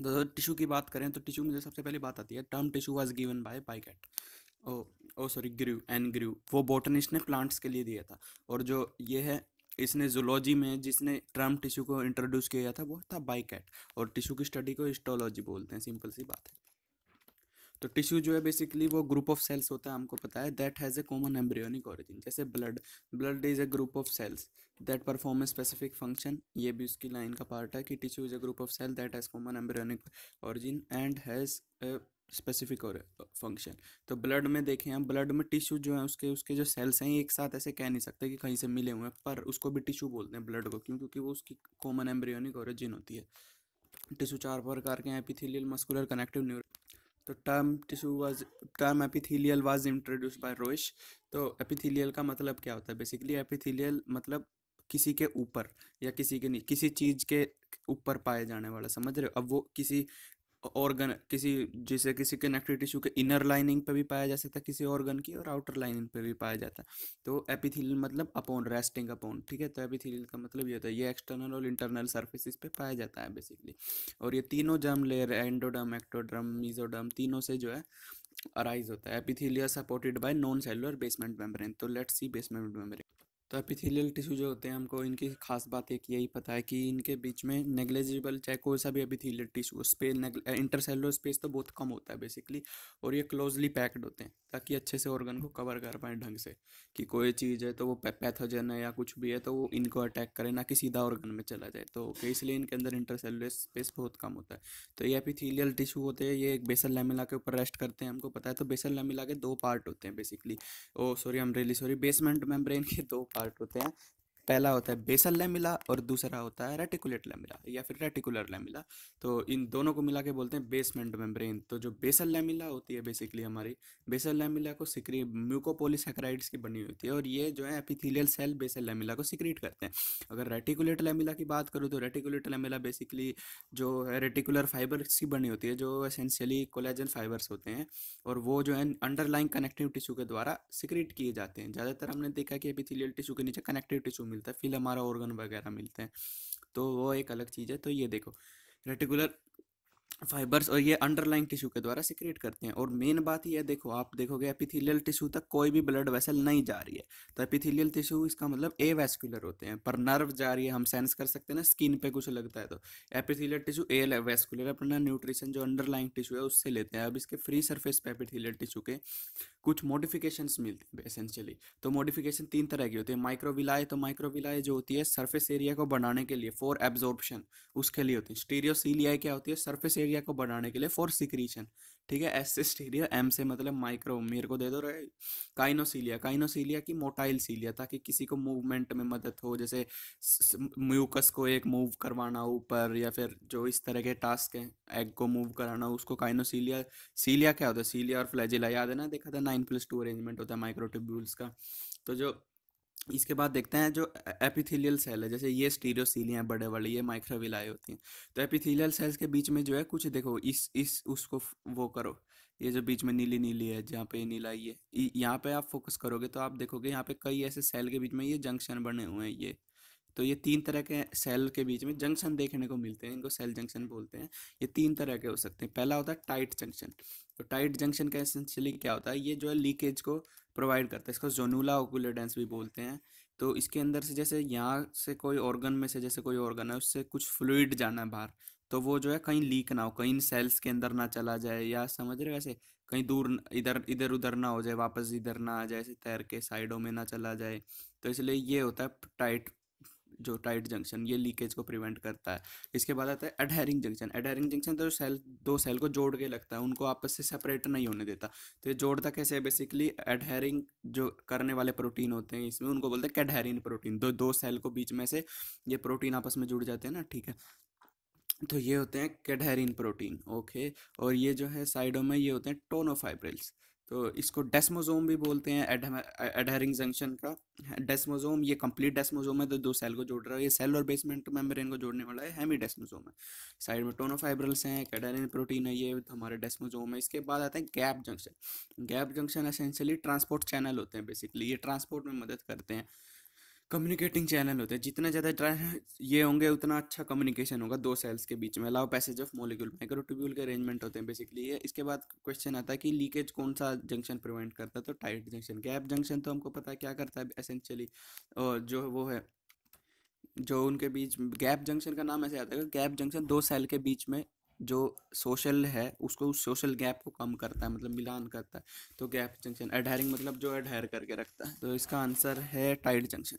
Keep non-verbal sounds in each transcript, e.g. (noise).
दोस्तों टिशू की बात करें तो टिशू में सबसे पहले बात आती है term tissue was given by पाइकेट oh oh sorry Grew and Grew वो बॉटनिस्ट ने प्लांट्स के लिए दिया था और जो ये है इसने जुलॉजी में जिसने टर्म टिश्यू को इंट्रोड्यूस किया था वो था बाइकैट और टिश्यू की स्टडी को हिस्टोलॉजी बोलते हैं सिंपल सी बात है तो टिश्यू जो है बेसिकली वो ग्रुप ऑफ सेल्स होता है हमको पता है that has a common embryonic origin जैसे blood blood is a group of cells that perform a specific function ये भी उसकी लाइन का पार्ट है कि tissue is a group of cell that has common embryonic origin and has specific और function तो blood में देखें हम ब्लड में टिश्यू जो है उसके उसके जो सेल्स हैं एक साथ ऐसे कह नहीं सकते कि कहीं से मिले हुए हैं पर उसको भी टिश्यू बोलते हैं ब्लड को क्यों क्योंकि वो उसकी कॉमन एम्ब्रियोनिक ओरिजिन होती है टिश्यू चार प्रकार के हैं एपिथेलियल मस्कुलर कनेक्टिव न्यूरो तो term tissue was term epithelial was introduced by Ruysch तो एपिथेलियल का मतलब क्या होता है बेसिकली एपिथेलियल मतलब किसी के ऊपर या किसी के नहीं किसी चीज़ के ऊपर पाए जाने वाला समझ रहे हो अब वो किसी ऑर्गन किसी जैसे किसी कनेक्टिव टिश्यू के इनर लाइनिंग पे भी पाया जा सकता है किसी ऑर्गन की और आउटर लाइनिंग पे भी पाया जाता है तो एपिथीलियल मतलब अपॉन रेस्टिंग अपॉन ठीक है तो एपिथीलियल का मतलब ये होता है ये एक्सटर्नल और इंटरनल सर्फेसिस पे पाया जाता है बेसिकली और ये तीनों germ layer endoderm ectoderm mesoderm तीनों से जो है अराइज होता है epithelia supported by non cellular basement membrane तो लेट्स सी बेसमेंट मेम्ब्रेन तो एपिथेलियल टिश्यू जो होते हैं हमको इनकी खास बात एक यही पता है कि इनके बीच में नेग्लेजिबल चाहे कोई सा भी epithelial tissue space intercellular space तो बहुत कम होता है बेसिकली और ये क्लोजली पैक्ड होते हैं ताकि अच्छे से ऑर्गन को कवर कर पाए ढंग से कि कोई चीज़ है तो वो पैथोजन है या कुछ भी है तो वो इनको अटैक करे ना कि सीधा ऑर्गन में चला जाए तो ओके इसलिए इनके अंदर इंटरसेलुलर स्पेस बहुत कम होता है तो ये एपिथेलियल टिश्यू होते हैं ये एक बेसल लेमिला के ऊपर रेस्ट करते हैं हमको पता है तो बेसल लेमिला के दो पार्ट होते हैं बेसिकली ओ सॉरी हम रियली सॉरी बेसमेंट मेम्ब्रेन के दो पार्ट होते हैं पहला होता है बेसल लैमिला और दूसरा होता है रेटिकुलेट लैमिला या फिर रेटिकुलर लैमिला तो इन दोनों को मिला के बोलते हैं बेसमेंट मेम्ब्रेन तो जो बेसल लैमिला होती है बेसिकली हमारी बेसल लैमिला को सिक्री म्यूकोपोलिसैक्राइड्स की बनी होती है और ये जो है एपिथीलियल सेल बेसल लैमिला को सिक्रीट करते हैं अगर रेटिकुलेट लैमिला की बात करूँ तो रेटिकुलेट लैमिला बेसिकली जो है रेटिकुलर फाइबर्स की बनी होती है जो एसेंशियली कोलेजन फाइबर्स होते हैं और वो जो है अंडरलाइन कनेक्टिव टिश्यू के द्वारा सिक्रीट किए जाते हैं ज़्यादातर हमने देखा कि एपिथीलियल टिश्यू के नीचे कनेक्टिव टिश्यू मिलता है फिल हमारा ऑर्गन वगैरह मिलते हैं तो वो एक अलग चीज़ है तो ये देखो रेटिकुलर फाइबर्स और ये अंडरलाइन टिश्यू के द्वारा सिक्रिएट करते हैं और मेन बात यह देखो आप देखोगे एपिथेलियल टिश्यू तक कोई भी ब्लड वेसल नहीं जा रही है तो एपिथेलियल टिश्यू इसका मतलब ए वेस्कुलर होते हैं पर नर्व जा रही है हम सेंस कर सकते हैं ना स्किन पे कुछ लगता है तो एपिथेलियल टिश्यू ए वेस्कुलर अपना न्यूट्रिशन जो अंडरलाइन टिश्यू है उससे लेते हैं अब इसके फ्री सर्फेस पे एपिथेलियल टिश्यू के कुछ मॉडिफिकेशन मिलती है एसेंशियली तो मॉडिफिकेशन तीन तरह की होती है माइक्रोविलाई तो माइक्रोविलाई जो होती है सर्फेस एरिया को बनाने के लिए फॉर एब्जॉर्बशन उसके लिए होती है स्टीरियोसीलिया क्या होती है सर्फेस एरिया को बढ़ाने के लिए फॉर सिक्रीशन ठीक है एस से स्टीरिया एम से मतलब माइक्रो मेरे को दे दो रहे काइनोसीलिया काइनोसीलिया की मोटाइल सीलिया ताकि किसी को मूवमेंट में मदद हो जैसे म्यूकस को एक मूव करवाना ऊपर या फिर जो इस तरह के टास्क हैं एग को मूव कराना उसको काइनोसीलिया सीलिया क्या होता है सीलिया और फ्लैजिला याद है ना देखा था नाइन प्लस टू अरेंजमेंट होता है माइक्रोटिब्यूल्स का तो जो इसके बाद देखते हैं जो एपिथेलियल सेल है जैसे ये स्टीरियोसीलिया हैं बड़े बड़े ये माइक्रोविलाई होती हैं तो एपिथेलियल सेल्स के बीच में जो है कुछ देखो इस इस उसको वो करो ये जो बीच में नीली नीली है जहाँ पे ये नीला ये यहाँ पे आप फोकस करोगे तो आप देखोगे यहाँ पे कई ऐसे सेल के बीच में ये जंक्शन बने हुए हैं ये तो ये तीन तरह के सेल के बीच में जंक्शन देखने को मिलते हैं इनको सेल जंक्शन बोलते हैं ये तीन तरह के हो सकते हैं पहला होता है टाइट जंक्शन तो टाइट जंक्शन का एसेंशियली क्या होता है ये जो है लीकेज को प्रोवाइड करता है इसको जोनूला ओकुलेडेंस भी बोलते हैं तो इसके अंदर से जैसे यहाँ से कोई ऑर्गन में से जैसे कोई ऑर्गन है उससे कुछ फ्लूड जाना है बाहर तो वो जो है कहीं लीक ना हो कहीं सेल्स के अंदर ना चला जाए या समझ रहे वैसे कहीं दूर इधर इधर उधर ना हो जाए वापस इधर ना आ जाए ऐसे तैर के साइडों में ना चला जाए तो इसलिए ये होता है टाइट जो टाइट जंक्शन ये लीकेज को प्रिवेंट करता है इसके बाद आता है अडहरिंग जंक्शन अडहरिंग जंक्शन तो सेल दो सेल को जोड़ के लगता है उनको आपस से सेपरेट नहीं होने देता तो ये जोड़ता कैसे है बेसिकली अडहरिंग जो करने वाले प्रोटीन होते हैं इसमें उनको बोलते हैं कैडहरिन प्रोटीन दो दो सेल को बीच में से ये प्रोटीन आपस में जुड़ जाते हैं ना ठीक है तो ये होते हैं कैडहरिन प्रोटीन ओके और ये जो है साइडों में ये होते हैं टोनोफाइब्रिल्स तो इसको डेस्मोजोम भी बोलते हैं एडहरिंग जंक्शन का डेस्मोजोम ये कंप्लीट डेस्मोजोम है तो दो सेल को जोड़ रहा है ये सेल और बेसमेंट मेम्ब्रेन को जोड़ने वाला है हेमी डेस्मोजोम है साइड में टोनोफाइब्रल्स हैं कैडेरिन प्रोटीन है ये तो हमारे डेस्मोजोम है इसके बाद आते हैं gap junction gap junction essentially transport channel होते हैं बेसिकली ये ट्रांसपोर्ट में मदद करते हैं कम्युनिकेटिंग चैनल होते हैं जितने ज़्यादा ये होंगे उतना अच्छा कम्युनिकेशन होगा दो सेल्स के बीच में allow passage of molecule microtubule के अरेंजमेंट होते हैं बेसिकली ये इसके बाद क्वेश्चन आता है कि लीकेज कौन सा जंक्शन प्रिवेंट करता है तो टाइट जंक्शन गैप जंक्शन तो हमको पता है क्या करता है एसेंशियली और जो वो है जो उनके बीच गैप जंक्शन का नाम ऐसे आता है गैप जंक्शन दो सेल के बीच में जो सोशल है उसको उस सोशल गैप को कम करता है मतलब मिलान करता है तो गैप जंक्शन एडहरिंग मतलब जो एडहर करके रखता है तो इसका आंसर है टाइट जंक्शन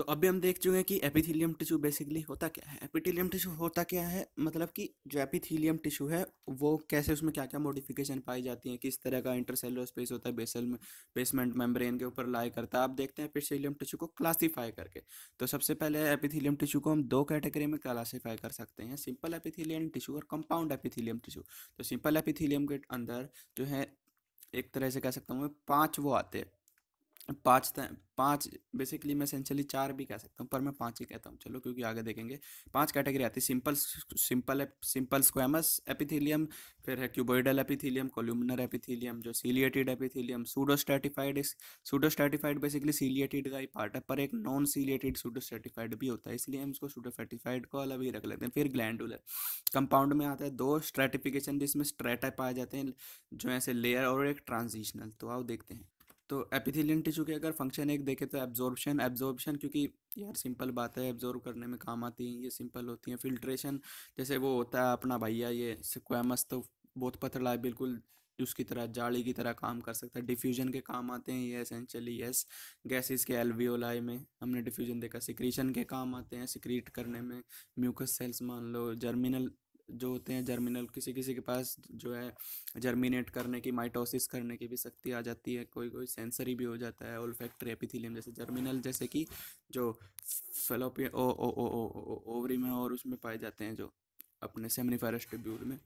तो अभी हम देख चुके हैं कि एपिथीलियम टिश्यू बेसिकली होता क्या है एपिथीलियम टिश्यू होता क्या है मतलब कि जो एपिथीलियम टिश्यू है वो कैसे उसमें क्या क्या मॉडिफिकेशन पाई जाती है किस तरह का इंटरसेलर स्पेस होता है बेसल में बेसमेंट मेम्ब्रेन के ऊपर लाई करता है आप देखते हैं एपिथीलियम टिश्यू को क्लासीफाई करके तो सबसे पहले एपिथीलियम टिश्यू को हम दो कैटेगरी में क्लासीफाई कर सकते हैं सिंपल एपिथीलियम टिश्यू और कंपाउंड एपिथीलियम टिश्यू तो सिंपल एपिथीलियम के अंदर जो है एक तरह से कह सकता हूँ पाँच वो आते हैं पाँच पाँच बेसिकली मैं सेंचुरली चार भी कह सकता हूँ पर मैं पाँच ही कहता हूँ चलो क्योंकि आगे देखेंगे पांच कैटेगरी आती है simple simple simple squamous epithelium फिर है क्यूबोइडल एपिथीलियम कोल्यूमिनर एपिथीलियम जो ciliated epithelium pseudostratified pseudostratified basically ciliated का ही पार्ट है पर एक नॉन सीलिएटेड सूडोस्टेटिफाइड भी होता है इसलिए हम इसको सूडोस्टेटिफाइड को अलग ही रख लेते हैं फिर ग्लैंडुलर कंपाउंड में आता है दो स्ट्रेटिफिकेशन जिसमें स्ट्रेटा पाए जाते हैं जो ऐसे लेयर और एक ट्रांजिशनल तो आओ देखते हैं तो एपिथेलियन टिश्यू के अगर फंक्शन एक देखें तो एब्जॉर्बशन एब्जॉर्बशन क्योंकि यार सिंपल बात है एब्जॉर्ब करने में काम आती हैं ये सिंपल होती हैं फिल्ट्रेशन जैसे वो होता है अपना भैया ये सिक्वेमस तो बहुत पतला है बिल्कुल उसकी तरह जाली की तरह काम कर सकता है डिफ्यूजन के काम आते हैं ये एसेंशली यस गैसेस के एलवीओलाई में हमने डिफ्यूजन देखा सिक्रीशन के काम आते हैं सिक्रीट करने में म्यूकस सेल्स मान लो जर्मिनल जो होते हैं जर्मिनल किसी किसी के पास जो है जर्मिनेट करने की माइटोसिस करने की भी शक्ति आ जाती है कोई कोई सेंसरी भी हो जाता है ओल्फैक्ट्री एपिथिलियम जैसे जर्मिनल जैसे कि जो फेलोपिय ओ ओ ओ ओ ओवरी में और उसमें पाए जाते हैं जो अपने सेमनीफेरस ट्रिब्यूल में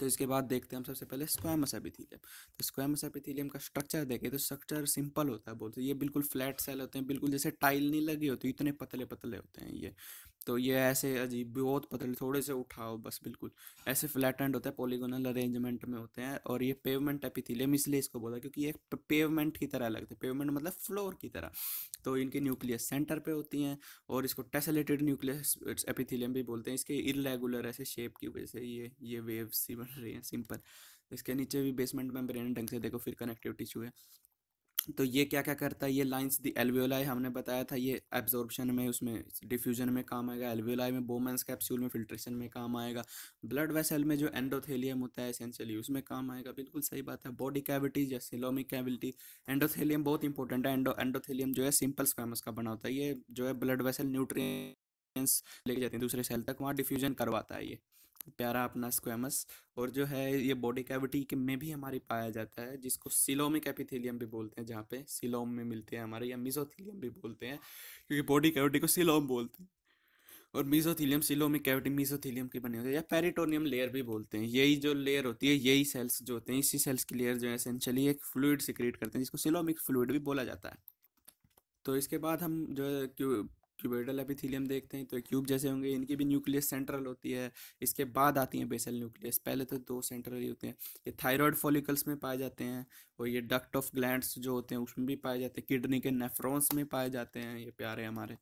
तो इसके बाद देखते हैं हम सबसे पहले स्क्वामस एपिथीलियम तो स्क्वामस एपिथीलियम का स्ट्रक्चर देखें तो स्ट्रक्चर सिंपल होता है बोलते ये बिल्कुल फ्लैट सेल होते हैं बिल्कुल जैसे टाइल नहीं लगी होती इतने पतले पतले होते हैं ये तो ये ऐसे अजीब बहुत पतले थोड़े से उठाओ बस बिल्कुल ऐसे फ्लैट एंड होते हैं पॉलीगोनल अरेंजमेंट में होते हैं और ये पेवमेंट एपिथीलियम इसलिए इसको बोला क्योंकि ये पेवमेंट की तरह लगते हैं पेवमेंट मतलब फ्लोर की तरह तो इनके न्यूक्लियस सेंटर पे होती हैं और इसको टेसलेटेड न्यूक्लियस एपिथीलियम भी बोलते हैं इसके इरेगुलर ऐसे शेप की वजह से ये ये वेव्स सी बन रही हैं सिंपल इसके नीचे भी बेसमेंट मेम्ब्रेन ढंग से देखो फिर कनेक्टिव टिश्यू है तो ये क्या क्या करता है ये लाइंस दी एलवीओलाई हमने बताया था ये एब्जॉर्बशन में उसमें डिफ्यूजन में काम आएगा एलवीओलाई में बोमेंस कैप्सूल में फिल्ट्रेशन में काम आएगा ब्लड वेसल में जो एंडोथेलियम होता है एसेंशियली उसमें काम आएगा बिल्कुल सही बात है बॉडी कैविटी या सिलोमिक कैविटी एंडोथेलियम बहुत इंपॉर्टेंट है एंडो एंडोथेलियम जो है सिंपल स्क्वेमस का बना होता है ये जो है ब्लड वेसल न्यूट्रिय लेके जाते हैं दूसरे सेल तक वहाँ डिफ्यूजन करवाता है ये प्यारा अपना स्क्वेमस और जो है ये बॉडी कैविटी के में भी हमारी पाया जाता है जिसको सिलोमिक एपिथेलियम भी बोलते हैं जहाँ पे सिलोम में मिलते हैं हमारे या मिजोथीलियम भी बोलते हैं क्योंकि बॉडी कैविटी को सिलोम बोलते हैं और मिजोथीलियम सिलोमिक कैविटी मिजोथीलियम की बनी होती है या पेरिटोनियम लेयर भी बोलते हैं यही जो लेयर होती है यही सेल्स जो होते हैं इसी सेल्स की लेयर जो है एसेंशली एक फ्लूड सिक्रिएट करते हैं जिसको सिलोमिक फ्लूड भी बोला जाता है तो इसके बाद हम जो है क्यूबेडल एपिथीलियम देखते हैं तो क्यूब जैसे होंगे इनकी भी न्यूक्लियस सेंट्रल होती है इसके बाद आती हैं बेसल न्यूक्लियस पहले तो दो सेंट्रल ही होते हैं ये थायराइड फॉलिकल्स में पाए जाते हैं और ये डक्ट ऑफ ग्लैंड्स जो होते हैं उसमें भी पाए जाते हैं किडनी के नेफ्रॉन्स में पाए जाते हैं ये प्यारे हमारे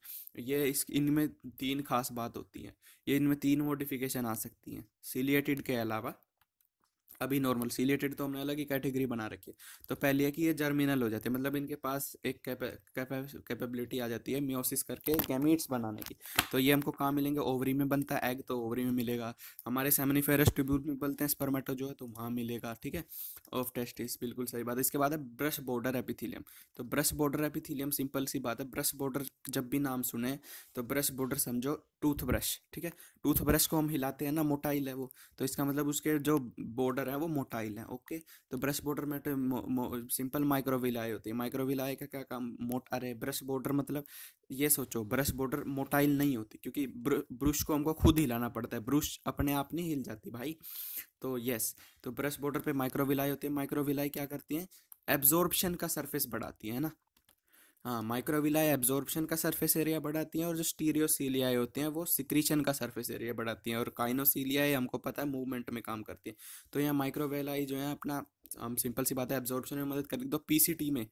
ये इस इनमें तीन खास बात होती है ये इनमें तीन मोडिफिकेशन आ सकती हैं सिलियटिड के अलावा अभी नॉर्मल सीलेटेड तो हमने अलग ही कैटेगरी बना रखी है तो पहले है कि ये जर्मिनल हो जाते हैं मतलब इनके पास एक कैपेबिलिटी आ जाती है म्योसिस करके गैमेट्स बनाने की तो ये हमको कहाँ मिलेंगे ओवरी में बनता है एग तो ओवरी में मिलेगा हमारे सेमिनिफेरस ट्यूब्यूल में बनते हैं स्पर्मेटो जो है तो वहाँ मिलेगा ठीक है ऑफ टेस्टिस बिल्कुल सही बात है इसके बाद है ब्रश बॉर्डर एपिथीलियम तो ब्रश बॉर्डर एपिथीलियम सिंपल सी बात है ब्रश बॉर्डर जब भी नाम सुने तो ब्रश बॉर्डर समझो टूथब्रश ठीक है टूथब्रश को हम हिलाते हैं ना मोटाइल है वो तो इसका मतलब उसके जो बॉर्डर है है वो मोटाइल है ओके तो ब्रश बॉर्डर में तो मो, मो, सिंपल माइक्रोविलाई होती है माइक्रोविलाई का क्या काम मोट अरे ब्रश बॉर्डर मतलब ये सोचो ब्रश बॉर्डर मोटाइल नहीं होती क्योंकि ब्रश को हमको खुद हिलाना पड़ता है ब्रश अपने आप नहीं हिल जाती भाई तो यस तो ब्रश बॉर्डर पे माइक्रोविलाई होती है माइक्रोविलाई क्या करती हैं एब्जॉर्बशन का सरफेस बढ़ाती है ना हाँ माइक्रोविलाई एब्जॉर्प्शन का सरफेस एरिया बढ़ाती हैं और जो स्टीरियोसीलियाई होते हैं वो सिक्रीशन का सरफेस एरिया बढ़ाती हैं और काइनोसीलियाई हमको पता है मूवमेंट में काम करती है तो यहाँ माइक्रोविलाई जो है अपना हम सिंपल सी बात है एब्जॉर्प्शन में मदद है तो पीसीटी में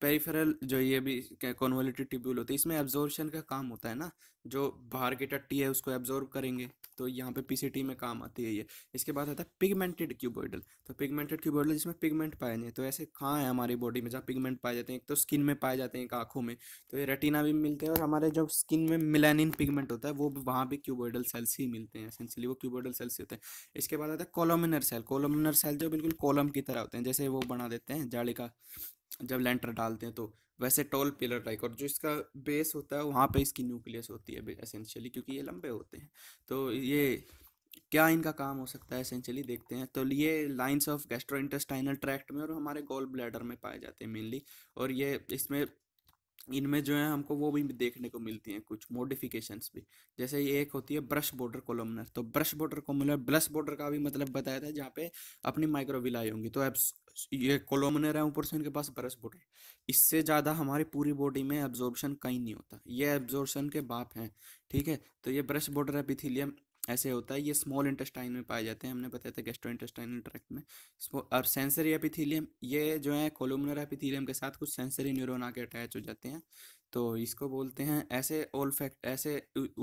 पेरीफेरल जो ये भी कॉन्वोलेटेड ट्यूब्यूल होती है इसमें एब्जॉर्प्शन का काम होता है ना जो बाहर की टट्टी है उसको एब्जॉर्ब करेंगे तो यहाँ पे पीसीटी में काम आती है ये इसके बाद आता है पिगमेंटेड क्यूबॉइडल तो पिगमेंटेड क्यूबॉइडल जिसमें पिगमेंट पाए जाए तो ऐसे कहाँ है हमारी बॉडी में जहाँ पिगमेंट पाए जाते हैं एक तो स्किन में पाए जाते हैं एक आँखों में तो ये रेटिना भी मिलते हैं और हमारे जो स्किन में मिलानिन पिगमेंट होता है वो वहाँ भी क्यूबॉइडल सेल्स ही मिलते हैं एसेंशियली वो क्यूबॉइडल सेल्स ही होते हैं इसके बाद आता है कॉलोमिनर सेल कॉलोमिनर सेल जो बिल्कुल कॉलम की तरह होते हैं जैसे वो बना देते हैं जाली का जब लेंटर डालते हैं तो वैसे टोल पिलर टाइप और जो इसका बेस होता है वहाँ पे इसकी न्यूक्लियस होती है एसेंशियली क्योंकि ये लंबे होते हैं तो ये क्या इनका काम हो सकता है एसेंशियली देखते हैं तो ये lines of gastro intestinal tract में और हमारे गोल ब्लैडर में पाए जाते हैं मेनली और ये इसमें इनमें जो है हमको वो भी देखने को मिलती हैं कुछ मॉडिफिकेशंस भी जैसे ये एक होती है ब्रश बॉर्डर कोलमनर तो brush border columnar brush border का भी मतलब बताया था जहाँ पे अपनी माइक्रोविलाई होंगी तो एब्स ये कोलोमनर है ऊपर से इनके पास ब्रश बॉर्डर इससे ज़्यादा हमारी पूरी बॉडी में एब्जॉर्बशन कहीं नहीं होता ये एब्जॉर्बशन के बाप हैं ठीक है तो ये ब्रश बॉर्डर एपिथीलियम ऐसे होता है ये स्मॉल इंटेस्टाइन में पाए जाते हैं हमने बताया था गेस्ट्रो इंटेस्टाइनल ट्रैक्ट में अब सेंसरी एपिथीलियम ये जो है कोलोमुलर एपिथीलियम के साथ कुछ सेंसरी न्यूरोन आके अटैच हो जाते हैं तो इसको बोलते हैं ऐसे ओल फैक्ट ऐसे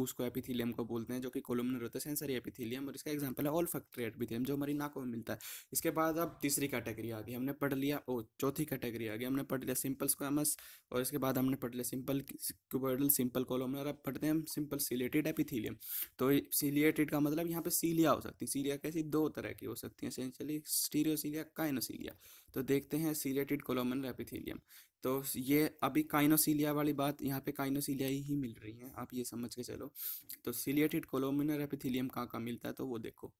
उसको एपिथीलियम को बोलते हैं जो कि कोलमनर होता है सेंसरी एपिथीलियम और इसका एग्जाम्पल है ओल फैक्ट्री एपिथीलियम जो हमारी नाकों में मिलता है इसके बाद अब तीसरी कैटेगरी आ गई हमने पढ़ लिया ओ चौथी कैटेगरी आ गई हमने पढ़ लिया सिंपल स्क्वामस और इसके बाद हमने पढ़ लिया सिंपल क्यूबर्डल सिंपल कोलोमनर अब पढ़ते हैं हम सिंपल सिलेटेड एपिथीलियम तो सीलेटेड का मतलब यहाँ पे सीलिया हो सकती है सीलिया कैसी दो तरह की हो सकती है एसेंशियली स्टीरियोसीलिया काइनोसीलिया तो देखते हैं सीलेटेड कोलोमनर एपिथीलियम तो ये अभी काइनोसीलिया वाली बात यहाँ पे काइनोसीलिया ही मिल रही है आप ये समझ के चलो तो सिलियटिड कोलोमिनर एपिथिलियम कहाँ कहाँ मिलता है तो वो देखो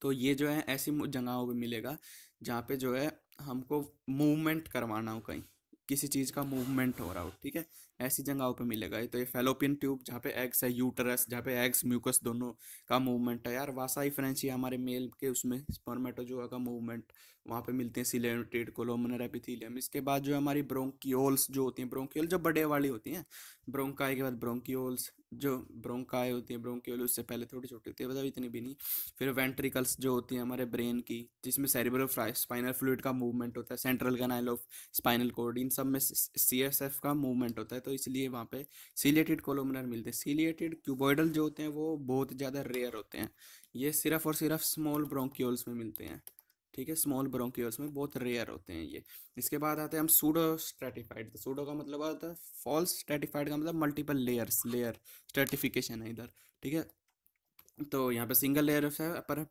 तो ये जो है ऐसी जगहों पर मिलेगा जहाँ पे जो है हमको मूवमेंट करवाना हो कहीं किसी चीज़ का मूवमेंट हो रहा हो ठीक है ऐसी जगहों पे मिलेगा तो ये फेलोपियन ट्यूब जहाँ पे एग्स है यूटरस जहाँ पे एग्स म्यूकस दोनों का मूवमेंट है यार वासाई फ्रेंच ये हमारे मेल के उसमें स्पर्मेटोजोआ का मूवमेंट वहाँ पे मिलते हैं सिलेटेड कोलोमनर एपिथीलियम इसके बाद जो हमारी ब्रोंकियोल्स जो होती हैं ब्रोंकियोल जो बड़े वाली होती हैं ब्रोंकाई के बाद ब्रोंकियोल्स जो ब्रोंकाय होती है ब्रोंकियोल उससे पहले थोड़ी छोटी होती है बताओ मतलब इतनी भी नहीं फिर वेंट्रिकल्स जो होती है हमारे ब्रेन की जिसमें सेरिब्रो स्पाइनल फ्लूड का मूवमेंट होता है central canal of spinal cord इन सब में सी एस एफ का मूवमेंट होता है तो इसलिए वहाँ पे सीलिएटेड कोलोमिनर मिलते हैं सीलिएटेड क्यूबॉइडल जो होते हैं वो बहुत ज़्यादा रेयर होते हैं ये सिर्फ और सिर्फ स्मॉल ब्रोंक्यूल्स में मिलते हैं ठीक है स्मॉल ब्रोंकियल्स में बहुत रेयर होते हैं ये इसके बाद आते हैं हम सूडो स्ट्रेटिफाइड सूडो का मतलब आता है फॉल्स स्ट्रेटिफाइड का मतलब मल्टीपल लेयर्स लेयर स्ट्रेटिफिकेशन है इधर ठीक है तो यहाँ पे सिंगल लेयर है पर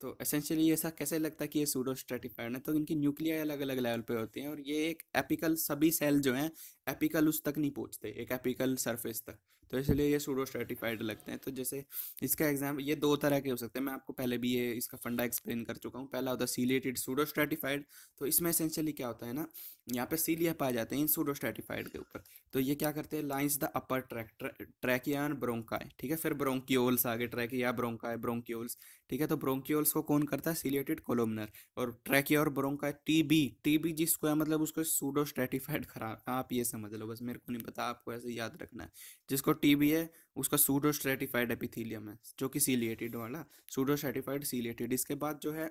तो एसेंशियली ऐसा कैसे लगता है कि ये सूडो स्ट्रेटिफाइड है तो इनकी न्यूक्लिया अलग अलग लेवल पे होती हैं और ये एक एपिकल सभी सेल जो हैं एपिकल उस तक नहीं पहुँचते एक एपिकल सरफेस तक तो इसलिए ये सूडो स्ट्रेटिफाइड लगते हैं तो जैसे इसका एग्जाम ये दो तरह के हो सकते हैं मैं आपको पहले भी ये इसका फंडा एक्सप्लेन कर चुका हूँ पहला होता है सीलेटेड सूडो स्ट्रेटिफाइड तो इसमें एसेंशियली क्या होता है ना यहाँ पे सीलिया पाए जाते हैं इन सूडो स्ट्रेटिफाइड के ऊपर तो ये क्या करते हैं lines the upper tract trachea bronchi ठीक है फिर ब्रोंकियोल्स आगे ट्रैकिया ब्रोंकाय ब्रोंकियोल्स ठीक है तो ब्रोंकियोल्स को कौन करता है सीलेटेड कोलोमनर और ट्रैकिया और bronchi T B T B जिसको है मतलब उसको सूडो स्ट्रेटिफाइड खराब आप ये समझ लो बस मेरे को नहीं पता आपको ऐसे याद रखना है जिसको टी भी है उसका सूडो स्ट्रेटिफाइड एपिथीलियम है जो कि सीलिएटेड वाला सूडो स्ट्रेटिफाइड सीलिएटेड इसके बाद जो है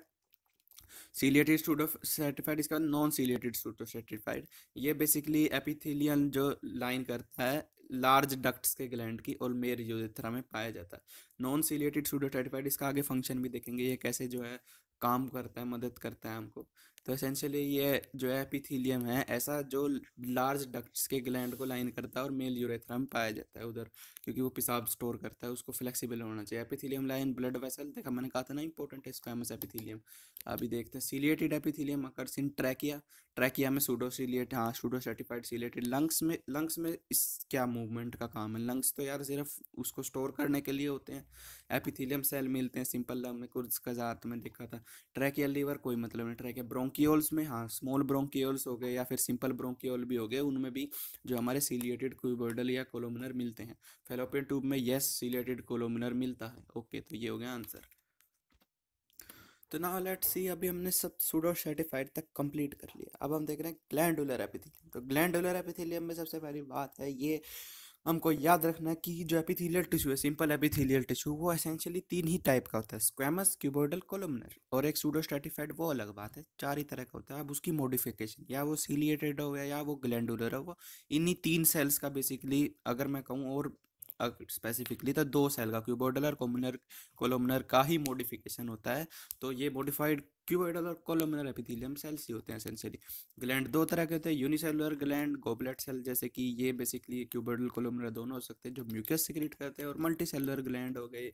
सीलिएटेड सूडो सर्टिफाइड इसका नॉन सीलिएटेड सूडो सर्टिफाइड ये बेसिकली एपिथीलियम जो लाइन करता है लार्ज डक्ट्स के ग्लैंड की और मेर यूरेथ्रा में पाया जाता है नॉन सीलिएटेड सूडो सर्टिफाइड इसका आगे फंक्शन भी देखेंगे ये कैसे जो है काम करता है मदद करता है हमको तो एसेंशियली ये जो है एपिथीलियम है ऐसा जो लार्ज डक्ट्स के ग्लैंड को लाइन करता है और मेल यूरेथ्रा में पाया जाता है उधर क्योंकि वो पेशाब स्टोर करता है उसको फ्लेक्सिबल होना चाहिए एपिथीलियम लाइन ब्लड वेसल देखा मैंने कहा था ना इंपॉर्टेंट है स्क्वेमस एपिथीलियम अभी देखते हैं ciliated epithelium occurs in trachea trachea में सूडो सीलिएट हाँ सूडो सर्टिफाइड सीलिएटेड लंग्स में लंग्स में इस क्या मूवमेंट का काम है लंग्स तो यार सिर्फ उसको स्टोर करने के लिए होते हैं एपिथीलियम सेल मिलते हैं सिंपल लंग में कुर्ज कजात में देखा था ट्रैकिया लीवर कोई मतलब नहीं ट्रैकिया ब्रोंग ब्रोंकियोल्स में हाँ स्मॉल ब्रोंकियोल्स हो गए या फिर सिंपल ब्रोंकियोल भी हो गए उनमें भी जो हमारे सीलिएटेड क्यूबोइडल या कोलोमिनर मिलते हैं फेलोपियन ट्यूब में यस सीलिएटेड कोलोमिनर मिलता है ओके तो ये हो गया आंसर तो ना लेट सी अभी हमने सब सूडो सर्टिफाइड तक कंप्लीट कर लिया अब हम देख रहे हैं ग्लैंडुलर एपिथेलियम तो ग्लैंडुलर एपिथेलियम में सबसे पहली बात है ये हमको याद रखना कि जो एपिथेलियल टिश्यू है सिंपल एपिथेलियल टिश्यू वो एसेंशियली तीन ही टाइप का होता है स्क्वेमस क्यूबोडल कोलमनर और एक स्टूडोस्टेटिफाइड वो अलग बात है चार ही तरह का होता है अब उसकी मॉडिफिकेशन या वो सीलिएटेड हो गया या वो ग्लैंडुलर हो वो इन्हीं तीन सेल्स का बेसिकली अगर मैं कहूँ और स्पेसिफिकली तो दो सेल का क्यूबोडल और कोमुलर कोलोमनर का ही मॉडिफिकेशन होता है तो ये मॉडिफाइड क्यूबोडल और कोलोमनर एपिथीलियम सेल्स ही होते हैं एसेंशियली ग्लैंड दो तरह के होते हैं यूनिसेलुलर ग्लैंड गोबलेट सेल जैसे कि ये बेसिकली क्यूबोडल कोलोमनर दोनों हो सकते हैं जो म्यूकस सिक्रिएट करते हैं और मल्टी सेलुलर ग्लैंड हो गए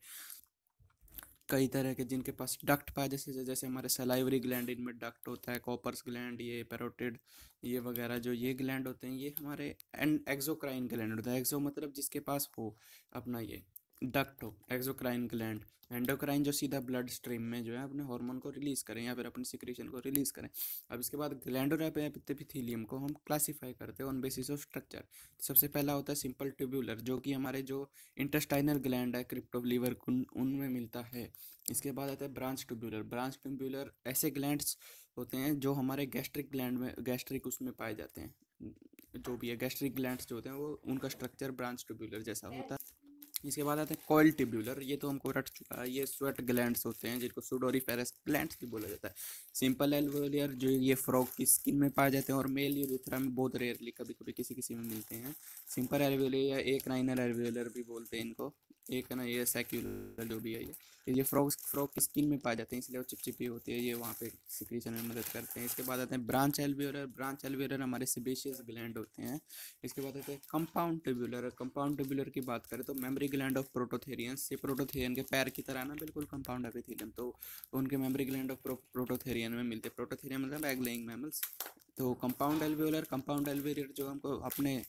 कई तरह के जिनके पास डक्ट पाए जैसे जैसे हमारे सलाइवरी ग्लैंड इनमें डक्ट होता है कॉपर्स ग्लैंड ये पेरोटिड ये वगैरह जो ये ग्लैंड होते हैं ये हमारे एंड एक्जोक्राइन ग्लैंड होता है एक्जो मतलब जिसके पास हो अपना ये डक्टो एक्सोक्राइन ग्लैंड एंडोक्राइन जो सीधा ब्लड स्ट्रीम में जो है अपने हार्मोन को रिलीज करें या फिर अपने सिक्रेशन को रिलीज करें अब इसके बाद ग्लैंडोरेपिथीलियम को हम क्लासीफाई करते हैं ऑन बेसिस ऑफ स्ट्रक्चर सबसे पहला होता है सिंपल ट्यूब्यूलर जो कि हमारे जो इंटेस्टाइनल ग्लैंड है लीवर उनमें मिलता है इसके बाद आता है ब्रांच ट्यूब्यूलर ब्रांच ट्यूब्यूलर ऐसे ग्लैंड होते हैं जो हमारे गैस्ट्रिक ग्लैंड में गैस्ट्रिक उसमें पाए जाते हैं जो भी है गैस्ट्रिक ग्लैंड जो होते हैं वो उनका स्ट्रक्चर ब्रांच ट्यूब्यूलर जैसा होता है इसके बाद आते हैं कॉयल टिब्यूलर ये तो हमको रट चुका है ये स्वेट ग्लैंड्स होते हैं जिनको सुडोरी फेरस ग्लैंड भी बोला जाता है सिंपल एलवोलियर जो ये फ्रॉग की स्किन में पाए जाते हैं और मेल यूरिथ्रा में बहुत रेयरली कभी कभी किसी किसी में मिलते हैं सिंपल एलवोलियर एक नाइनर एलवोलियर भी बोलते हैं इनको एक है ना ये सेक्यूलर जो भी है ये ये फ्रॉग फ्रॉग की स्किन में पाए जाते हैं इसलिए वो चिपचिपी होती है ये वहाँ पे सिक्रीशन में मदद करते हैं इसके बाद आते हैं ब्रांच एल्वियोलर ब्रांच एलवेर हमारे सिबेशियस ग्लैंड होते हैं इसके बाद आते हैं कंपाउंड ट्यूबुलर कंपाउंड ट्यूबुलर की बात करें तो मेमरी ग्लैंड ऑफ प्रोटोथेरियंस ये प्रोटोथेरियन के पैर की तरह ना बिल्कुल कंपाउंड एपिथेलियम तो, तो उनके मेमरी ग्लैंड ऑफ प्रोटोथेरियन में मिलते हैं प्रोटोथेरियन मतलब एग लेइंग मैमल्स तो कंपाउंड एल्वियोलर कंपाउंड एल्वियोलर जो हमको अपने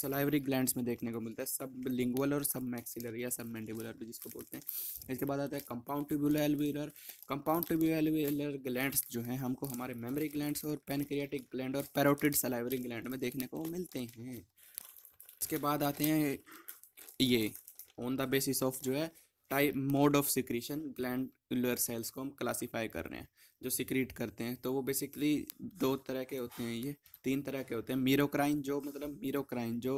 सलाइवरी ग्लैंड में देखने को मिलता है सब लिंगुअल और सब मैक्सिलर या सब मैंडिबुलर भी जिसको बोलते हैं इसके बाद आता है compound tubular alveolar compound tubular alveolar gland जो हैं हमको हमारे मेमरी ग्लैंड और पेनक्रियाटिक ग्लैंड और पैरोटिड सलाइवरी ग्लैंड में देखने को मिलते हैं इसके बाद आते हैं ये ऑन द बेसिस ऑफ जो है type mode of secretion glandular cells को हम क्लासीफाई कर रहे हैं जो सिक्रीट करते हैं तो वो बेसिकली दो तरह के होते हैं ये तीन तरह के होते हैं मीरोक्राइन जो मतलब मीरोक्राइन जो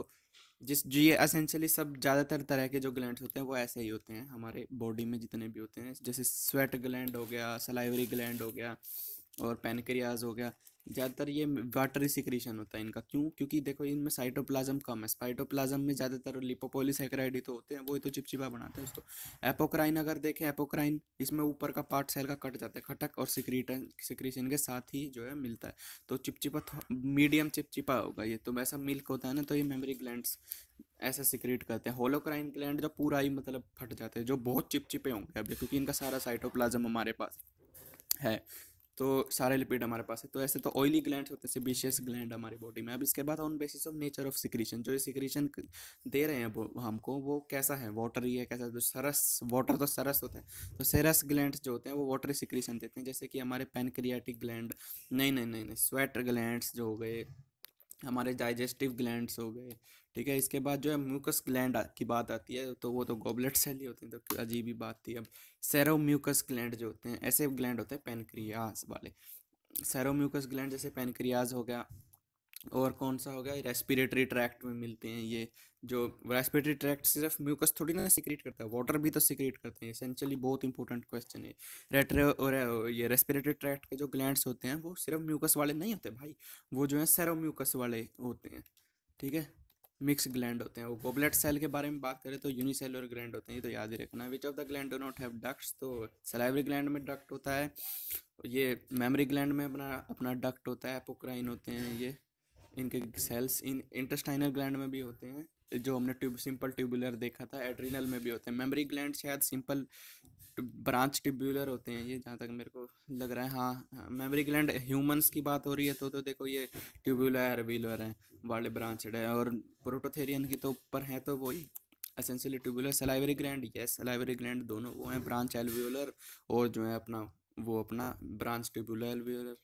जिस जो ये असेंशली सब ज़्यादातर तरह के जो ग्लैंड होते हैं वो ऐसे ही होते हैं हमारे बॉडी में जितने भी होते हैं जैसे स्वेट ग्लैंड हो गया सलाइवरी ग्लैंड हो गया और पेनक्रियाज हो गया ज़्यादातर ये वाटरी सिक्रीशन होता है इनका क्यों क्योंकि देखो इनमें साइटोप्लाज्म कम है साइटोप्लाज्म में ज़्यादातर लिपोपोलीसेक्राइड ही तो होते हैं वो ही तो चिपचिपा बनाते हैं उसको एपोक्राइन अगर देखें एपोक्राइन इसमें ऊपर का पार्ट सेल का कट जाता है खटक और सिक्रीटन सिक्रीशन के साथ ही जो है मिलता है तो चिपचिपा मीडियम चिपचिपा होगा ये तो वैसा मिल्क होता है ना तो ये मेमरी ग्लैंड ऐसा सिक्रीट करते हैं होलोक्राइन ग्लैंड जो पूरा ही मतलब फट जाते हैं जो बहुत चिपचिपे होंगे अभी क्योंकि इनका सारा साइटोप्लाज्म हमारे पास है तो सारे लिपिड हमारे पास है तो ऐसे तो ऑयली ग्लैंड होते हैं सिबिशियस ग्लैंड हमारी बॉडी में अब इसके बाद on basis of nature of secretion जो ये सिक्रीशन दे रहे हैं हमको वो कैसा है वाटर ही है कैसा जो सरस वाटर तो सरस होता है तो सरस ग्लैंड जो होते हैं वो वाटर सिक्रीशन देते हैं जैसे कि हमारे पेनक्रियाटिक ग्लैंड नहीं नहीं नहीं नहीं स्वेटर ग्लैंड जो हो गए हमारे डाइजेस्टिव ग्लैंड्स हो गए ठीक है इसके बाद जो है म्यूकस ग्लैंड की बात आती है तो वो तो गोबलेट से ही होती तो अजीब ही बात थी अब सैरो म्यूकस ग्लैंड जो होते हैं ऐसे ग्लैंड होते हैं पेनक्रियाज वाले सैरो म्यूकस ग्लैंड जैसे पेनक्रियाज हो गया और कौन सा हो गया रेस्पिरेटरी ट्रैक्ट में मिलते हैं ये जो रेस्पिरेटरी ट्रैक्ट सिर्फ म्यूकस थोड़ी ना सिक्रेट करता है वाटर भी तो सिक्रेट करते हैं एसेंशियली बहुत इंपॉर्टेंट क्वेश्चन है रेट्रे और ये रेस्पिरेटरी ट्रैक्ट के जो ग्लैंड्स होते हैं वो सिर्फ म्यूकस वाले नहीं होते भाई वो जो है सेरोम्यूकस वाले होते हैं ठीक है मिक्स ग्लैंड होते हैं वो गोबलेट सेल के बारे में बात करें तो यूनिसेलर ग्लैंड होते हैं ये तो याद ही रखना which of the gland do not have ducts तो सलाइवरी ग्लैंड में डक्ट होता है ये मेमरी ग्लैंड में अपना अपना डक्ट होता है पोक्राइन होते हैं ये इनके सेल्स इन इंटेस्टाइनल ग्लैंड में भी होते हैं जो हमने ट्यूब सिंपल ट्यूबुलर देखा था एड्रीनल में भी होते हैं मेमोरी ग्लैंड शायद सिंपल ब्रांच ट्यूबुलर होते हैं ये जहाँ तक मेरे को लग रहा है हाँ मेमोरी ग्लैंड ह्यूमंस की बात हो रही है तो तो देखो ये ट्यूबुलर व्हीलर हैं वाले ब्रांचड है और प्रोटोथेरियन की तो ऊपर है तो वही असेंशियली ट्यूबुलर सलाइवरी ग्लैंड ये सलाइवरी ग्लैंड दोनों वो हैं ब्रांच एलवीलर और जो है अपना वो अपना ब्रांच ट्यूबुलर एलवीलर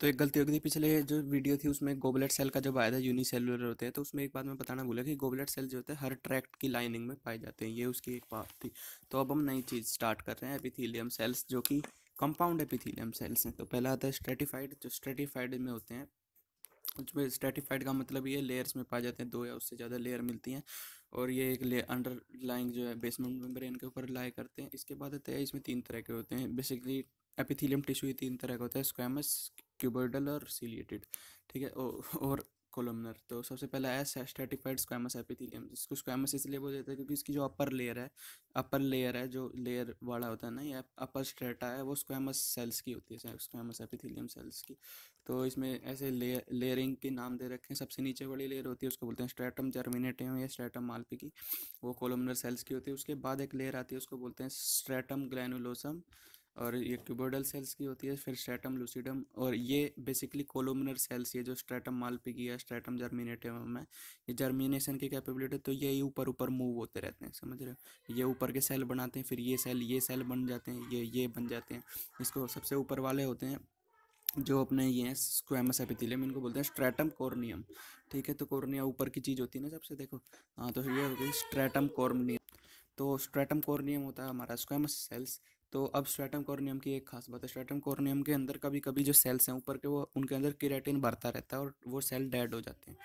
तो एक गलती हो गई थी पिछले जो वीडियो थी उसमें गोबलेट सेल का जब आया था यूनिसेलुलर होते हैं तो उसमें एक बात मैं बताना भूला कि गोबलेट सेल जो होते हैं हर ट्रैक्ट की लाइनिंग में पाए जाते हैं ये उसकी एक बात थी तो अब हम नई चीज़ स्टार्ट कर रहे हैं एपिथीलियम सेल्स जो कि कंपाउंड एपिथीलियम सेल्स हैं तो पहला आता है स्ट्रेटिफाइड जो स्ट्रेटिफाइड में होते हैं उसमें स्ट्रेटिफाइड का मतलब ये लेयर्स में पाए जाते हैं दो या उससे ज़्यादा लेयर मिलती हैं और ये एक अंडर अंडरलाइंग जो है बेसमेंट मेम्ब्रेन के ऊपर लाई करते हैं इसके बाद आते हैं इसमें तीन तरह के होते हैं बेसिकली एपिथीलियम टिश्यू तीन तरह का होता है स्क्वेमस क्यूबर्डल और सीलिएटेड ठीक है और कोलमनर तो सबसे पहला है स्टेटिफाइड स्क्वामस एपिथीलियम जिसको स्क्वामस इसलिए बोला जाता है क्योंकि इसकी जो अपर लेयर है अपर लेयर है जो लेयर वाला होता है ना या अपर स्ट्रेटा है वो स्क्वामस सेल्स की होती है स्क्वामस एपिथीलियम सेल्स की तो इसमें ऐसे लेयर लेयरिंग के नाम दे रखे हैं सबसे नीचे वाली लेयर होती है उसको बोलते हैं स्ट्रेटम जर्मिनेटियम या स्ट्रेटम मालपी की वो कोलमनर सेल्स की होती है उसके बाद एक लेयर आती है उसको बोलते हैं स्ट्रेटम ग्लैनुलोसम और ये क्यूबोडल सेल्स की होती है फिर स्ट्रेटम लूसीडम और ये बेसिकली कोलोमिनर सेल्स ये जो स्ट्रेटम की है स्ट्रेटम जर्मिनेटिव है ये जर्मिनेशन की कैपेबिलिटी तो ये ऊपर ऊपर मूव होते रहते हैं समझ रहे हो ये ऊपर के सेल बनाते हैं फिर ये सेल ये सेल बन जाते हैं ये ये बन जाते हैं इसको सबसे ऊपर वाले होते हैं जो अपने ये हैं स्क्वेमस एपिथिलियम इनको बोलते हैं स्ट्रेटम कॉर्नियम ठीक है तो कॉर्निया ऊपर की चीज़ होती है ना सबसे देखो हाँ तो ये हो गई स्ट्रेटम कॉर्नियम तो स्ट्रेटम कॉर्नियम होता है हमारा स्क्वेमस सेल्स तो अब स्ट्रेटम कॉर्नियम की एक खास बात है स्ट्रेटम कॉर्नियम के अंदर कभी कभी जो सेल्स हैं ऊपर के वो उनके अंदर किरेटिन बढ़ता रहता है और वो सेल डेड हो जाते हैं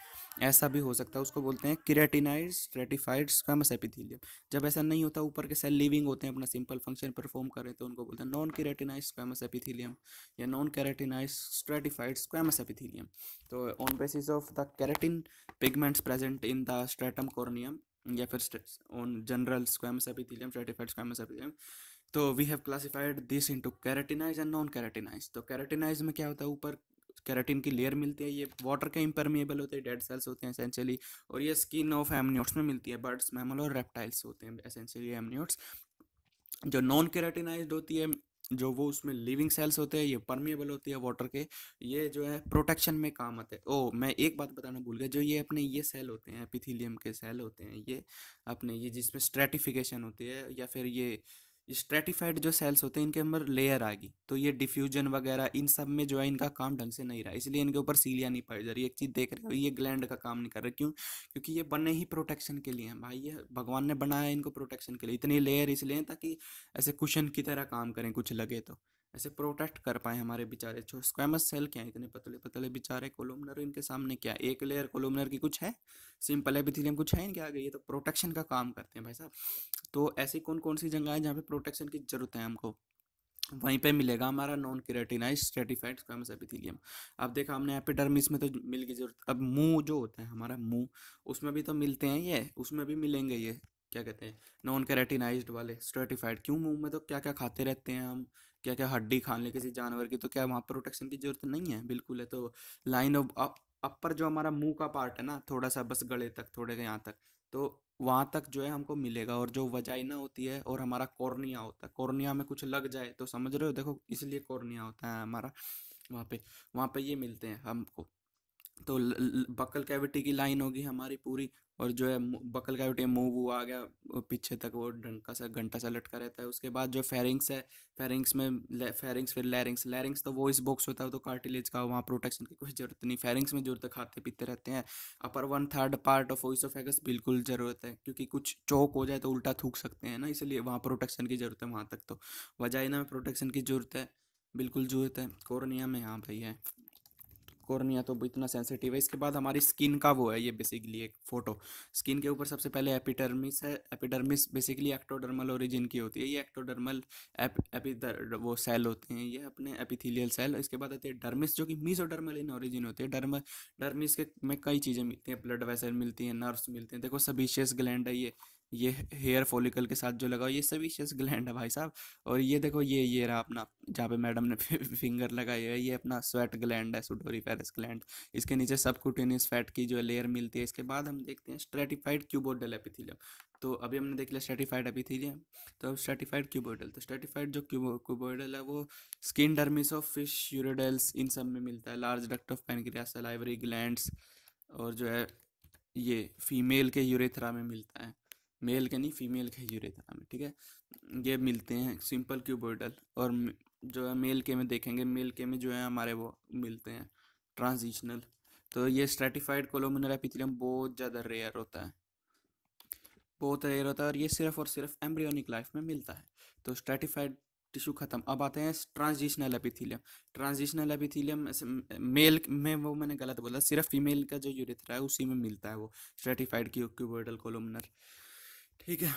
ऐसा भी हो सकता है उसको बोलते हैं किरेटिनाइड स्ट्रेटिफाइड स्क्वेमस एपिथीलियम जब ऐसा नहीं होता ऊपर के सेल लिविंग होते हैं अपना सिंपल फंक्शन परफॉर्म कर रहे तो उनको बोलते हैं नॉन किरेटिनाइड स्क्वेमस एपिथीलियम या non keratinize stratified squamous epithelium तो on basis of the keratin pigments present in the stratum corneum या फिर on general squamous epithelium stratified squamous epithelium तो we have classified this into keratinize and non keratinize तो keratinize में क्या होता है ऊपर कैरेटिन की लेयर मिलती है ये वाटर के इम्परमेबल होते हैं डेड सेल्स होते हैं एसेंशियली और ये स्किन ऑफ एमनियोट्स में मिलती है बर्ड्स मैमल और रेप्टाइल्स होते हैं एसेंशियली एमनियोट्स जो नॉन कैरेटिनाइज होती है जो वो उसमें लिविंग सेल्स होते हैं ये परमिएबल होती है वाटर के ये जो है प्रोटेक्शन में काम आते हैं ओ मैं एक बात बताना भूल गया जो ये अपने ये सेल होते हैं एपिथीलियम के सेल होते हैं ये अपने ये जिसमें स्ट्रेटिफिकेशन होती है या फिर ये स्ट्रेटिफाइड जो सेल्स होते हैं इनके अंदर लेयर आ गई तो ये डिफ्यूजन वगैरह इन सब में जो है इनका काम ढंग से नहीं रहा इसलिए इनके ऊपर सीलियाँ नहीं पड़ जा रही एक चीज़ देख रहे हो ये ग्लैंड का काम नहीं कर रहे क्यों क्योंकि ये बने ही प्रोटेक्शन के लिए हैं भाई ये भगवान ने बनाया इनको प्रोटेक्शन के लिए इतनी लेयर इसलिए ताकि ऐसे कुशन की तरह काम करें कुछ लगे तो ऐसे प्रोटेक्ट कर पाए हमारे बेचारे जो स्क्वेमस सेल क्या है इतने पतले पतले बेचारे कोलोमनर इनके सामने क्या एक लेयर कोलोमनर की कुछ है सिंपल एपिथीलियम कुछ है इनके आगे ये तो प्रोटेक्शन का काम करते हैं भाई साहब तो ऐसी कौन कौन सी जगह है जहाँ पे प्रोटेक्शन की जरूरत है हमको वहीं पे मिलेगा हमारा non keratinize stratified squamous epithelium अब देखा हमने एपिडर्मिस में तो मिल गई जरूरत अब मुंह जो होता है हमारा मुंह उसमें भी तो मिलते हैं ये उसमें भी मिलेंगे ये क्या कहते हैं नॉन कैरेटिनाइज्ड वाले स्ट्रेटिफाइड क्यों मुंह में तो क्या क्या खाते रहते हैं हम क्या क्या हड्डी खान ले किसी जानवर की तो क्या वहाँ प्रोटेक्शन की जरूरत नहीं है बिल्कुल है तो लाइन ऑफ अप अपर जो हमारा मुंह का पार्ट है ना थोड़ा सा बस गले तक थोड़े यहाँ तक तो वहाँ तक जो है हमको मिलेगा और जो वजाइना होती है और हमारा कॉर्निया होता है कॉर्निया में कुछ लग जाए तो समझ रहे हो देखो इसलिए कॉर्निया होता है हमारा वहाँ पे वहाँ पे ये मिलते हैं हमको तो बकल कैविटी की लाइन होगी हमारी पूरी और जो है बकल कैविटी मूव हुआ आ गया पीछे तक वो ढंका सा घंटा सा लटका रहता है उसके बाद जो फेरिंग्स है फेरिंग्स में फेरिंग्स फिर लैरिंग्स लैरिंग्स तो वॉइस बॉक्स होता है तो कार्टिलेज का वहाँ प्रोटेक्शन की कोई ज़रूरत नहीं फेरिंग्स में जरूरत तो खाते पीते रहते हैं upper one third part of oesophagus बिल्कुल ज़रूरत है क्योंकि कुछ चौक हो जाए तो उल्टा थूक सकते हैं ना इसलिए वहाँ प्रोटेक्शन की ज़रूरत है वहाँ तक तो वजाइना में प्रोटेक्शन की ज़रूरत है बिल्कुल ज़रूरत है कोरोनिया में यहाँ भाई है कॉर्निया तो इतना सेंसिटिव है इसके बाद हमारी स्किन का वो है ये बेसिकली एक फोटो स्किन के ऊपर सबसे पहले एपिडर्मिस है एपिडर्मिस बेसिकली एक्टोडर्मल ओरिजिन की होती है ये एक्टोडर्मल एप वो सेल होते हैं ये अपने एपिथीलियल सेल इसके बाद आते हैं डर्मिस जो कि मीसोडर्मल इन ओरिजिन होते हैं डर्म डर्मिस के में कई चीज़ें मिलती हैं ब्लड वैसल मिलती हैं नर्व्स मिलते हैं देखो सबिशियस ग्लैंड है ये ये हेयर फॉलिकल के साथ जो लगाओ ये सभी शेष ग्लैंड है भाई साहब और ये देखो ये ये रहा अपना जहाँ पे मैडम ने फिंगर (laughs) लगाई है ये अपना स्वेट ग्लैंड है सुडोरी फेरस ग्लैंड इसके नीचे सब कुटिनियस फैट की जो लेयर मिलती है इसके बाद हम देखते हैं स्ट्रेटिफाइड क्यूबोडल एपिथीलियम तो अभी हमने देख लिया स्ट्रेटिफाइड एपिथीलियम तो अब स्ट्रेटिफाइड क्यूबोडल तो स्ट्रेटिफाइड जो क्यूबो क्यूबोडल है वो skin dermis of fish urodeles इन सब में मिलता है large duct of pancreas salivary gland और जो है ये फीमेल के यूरेथरा में मिलता है मेल के नहीं फीमेल के यूरेथ्रा में ठीक है ये मिलते हैं सिंपल क्यूबोइडल और जो है मेल के में देखेंगे मेल के में जो है हमारे वो मिलते हैं ट्रांजिशनल तो ये स्ट्रेटिफाइड कोलोमिनल एपिथिलियम बहुत ज़्यादा रेयर होता है बहुत रेयर होता है और ये सिर्फ और सिर्फ एम्ब्रियोनिक लाइफ में मिलता है तो स्ट्रेटिफाइड टिश्यू खत्म अब आते हैं transitional epithelium transitional epithelium male में वो मैंने गलत बोला सिर्फ फीमेल का जो यूरिथ्रा है उसी में मिलता है वो स्ट्रेटिफाइड क्यूबोइडल कोलोमनर ठीक है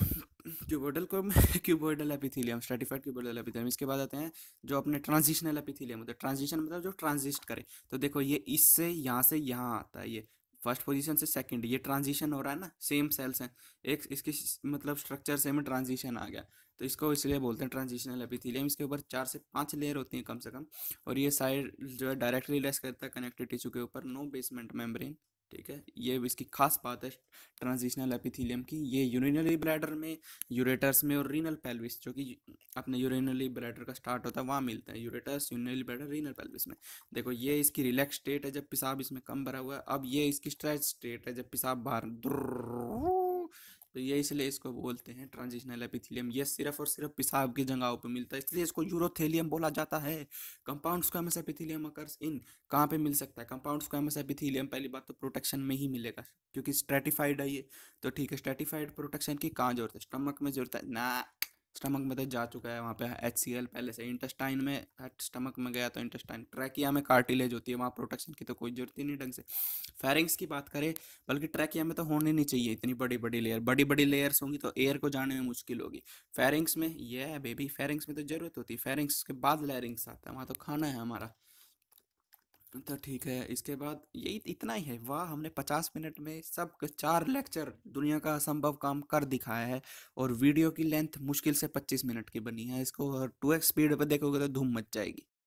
क्यूबोडल को (laughs) cuboidal epithelium stratified cuboidal epithelium इसके बाद आते हैं जो अपने ट्रांजिशनल एपिथीलियम होते हैं ट्रांजिशन मतलब जो ट्रांजिस्ट करे तो देखो ये इससे यहाँ से यहाँ आता है ये फर्स्ट पोजीशन से सेकंड ये ट्रांजिशन हो रहा है ना सेम सेल्स हैं एक इसके मतलब स्ट्रक्चर सेम ट्रांजिशन आ गया तो इसको इसलिए बोलते हैं ट्रांजिशनल एपिथीलियम इसके ऊपर चार से पांच लेयर होती हैं कम से कम और ये साइड जो है डायरेक्टली लेस करता है कनेक्टिव टिश्यू के ऊपर नो बेसमेंट मेम्ब्रेन ठीक है ये इसकी खास बात है ट्रांजिशनल एपिथीलियम की ये यूरिनरी ब्लैडर में यूरेटर्स में और रीनल पेल्विस जो कि अपने यूरिनरी ब्लैडर का स्टार्ट होता है वहाँ मिलता है ureters urinary bladder renal pelvis में देखो ये इसकी रिलैक्स स्टेट है जब पेशाब इसमें कम भरा हुआ है अब ये इसकी स्ट्रेच स्टेट है जब पेशाब बाहर तो ये इसलिए इसको बोलते हैं ट्रांजिशनल एपिथेलियम ये सिर्फ और सिर्फ पेशाब की जगहों पर मिलता है इसलिए इसको यूरोथेलियम बोला जाता है compound squamous epithelium occurs in कहाँ पे मिल सकता है कंपाउंड स्क्वामस एपिथेलियम पहली बात तो प्रोटेक्शन में ही मिलेगा क्योंकि स्ट्रेटिफाइड है ये तो ठीक है स्ट्रेटिफाइड प्रोटेक्शन की कहाँ जरूरत है स्टमक में जरूरत है ना स्टमक में तो जा चुका है वहाँ पे एच सी एल पहले से इंटेस्टाइन में स्टमक में गया तो इंटेस्टाइन ट्रैकिया में कार्टिलेज होती है वहाँ प्रोटेक्शन की तो कोई जरूरत ही नहीं ढंग से फेरिंग्स की बात करें बल्कि ट्रैकिया में तो होनी नहीं चाहिए इतनी बड़ी बड़ी लेयर बड़ी बड़ी लेयर्स होंगी तो एयर को जाने में मुश्किल होगी फेरिंग्स में यह है बेबी फेरिंग्स में तो जरूरत होती है फेरिंग्स के बाद लेरिंग्स आता है वहाँ तो खाना है हमारा तो ठीक है इसके बाद यही इतना ही है वाह हमने पचास मिनट में सब चार लेक्चर दुनिया का असंभव काम कर दिखाया है और वीडियो की लेंथ मुश्किल से पच्चीस मिनट की बनी है इसको टू एक्स स्पीड पर देखोगे तो धूम मच जाएगी